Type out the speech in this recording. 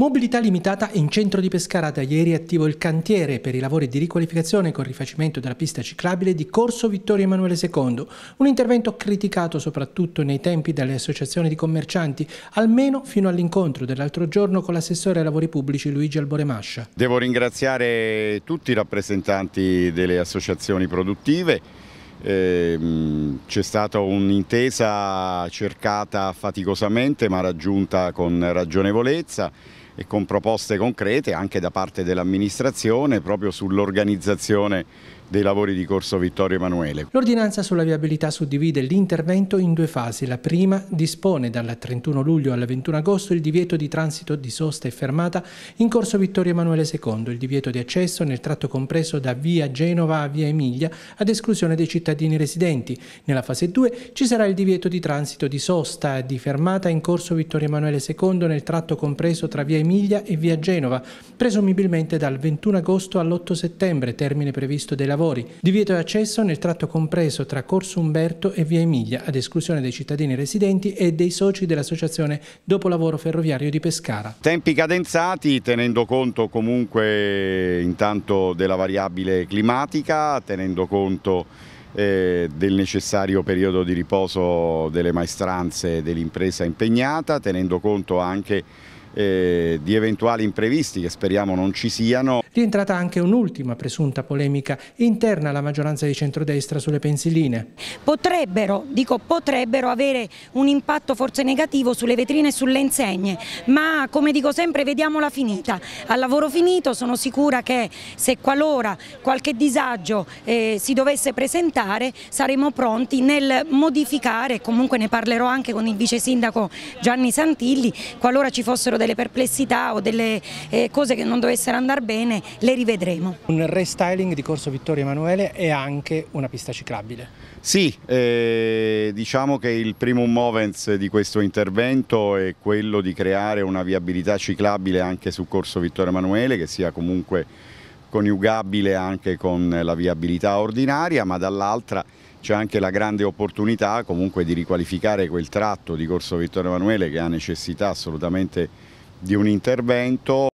Mobilità limitata in centro di Pescara. Da ieri attivo il cantiere per i lavori di riqualificazione con rifacimento della pista ciclabile di Corso Vittorio Emanuele II. Un intervento criticato soprattutto nei tempi dalle associazioni di commercianti, almeno fino all'incontro dell'altro giorno con l'assessore ai lavori pubblici Luigi Alboremascia. Devo ringraziare tutti i rappresentanti delle associazioni produttive. Ehm, c'è stata un'intesa cercata faticosamente ma raggiunta con ragionevolezza e con proposte concrete anche da parte dell'amministrazione proprio sull'organizzazione dei lavori di corso Vittorio Emanuele. L'ordinanza sulla viabilità suddivide l'intervento in due fasi. La prima dispone dal 31 luglio al 21 agosto il divieto di transito di sosta e fermata in corso Vittorio Emanuele II, il divieto di accesso nel tratto compreso da via Genova a via Emilia ad esclusione dei cittadini residenti. Nella fase 2 ci sarà il divieto di transito di sosta e di fermata in corso Vittorio Emanuele II nel tratto compreso tra via Emilia e via Genova, presumibilmente dal 21 agosto all'8 settembre, termine previsto dei lavori. Divieto di accesso nel tratto compreso tra Corso Umberto e via Emilia, ad esclusione dei cittadini residenti e dei soci dell'Associazione Dopolavoro Ferroviario di Pescara. Tempi cadenzati, tenendo conto comunque intanto della variabile climatica, tenendo conto eh, del necessario periodo di riposo delle maestranze dell'impresa impegnata, tenendo conto anche eh, di eventuali imprevisti che speriamo non ci siano. Rientrata anche un'ultima presunta polemica interna alla maggioranza di centrodestra sulle pensiline. Potrebbero, dico potrebbero avere un impatto forse negativo sulle vetrine e sulle insegne, ma come dico sempre vediamola finita. Al lavoro finito sono sicura che se qualora qualche disagio eh, si dovesse presentare saremo pronti nel modificare, comunque ne parlerò anche con il vice sindaco Gianni Santilli, qualora ci fossero delle perplessità o delle eh, cose che non dovessero andare bene le rivedremo. Un restyling di Corso Vittorio Emanuele è anche una pista ciclabile. Sì, eh, diciamo che il primum movens di questo intervento è quello di creare una viabilità ciclabile anche su Corso Vittorio Emanuele che sia comunque coniugabile anche con la viabilità ordinaria ma dall'altra c'è anche la grande opportunità comunque di riqualificare quel tratto di Corso Vittorio Emanuele che ha necessità assolutamente di un intervento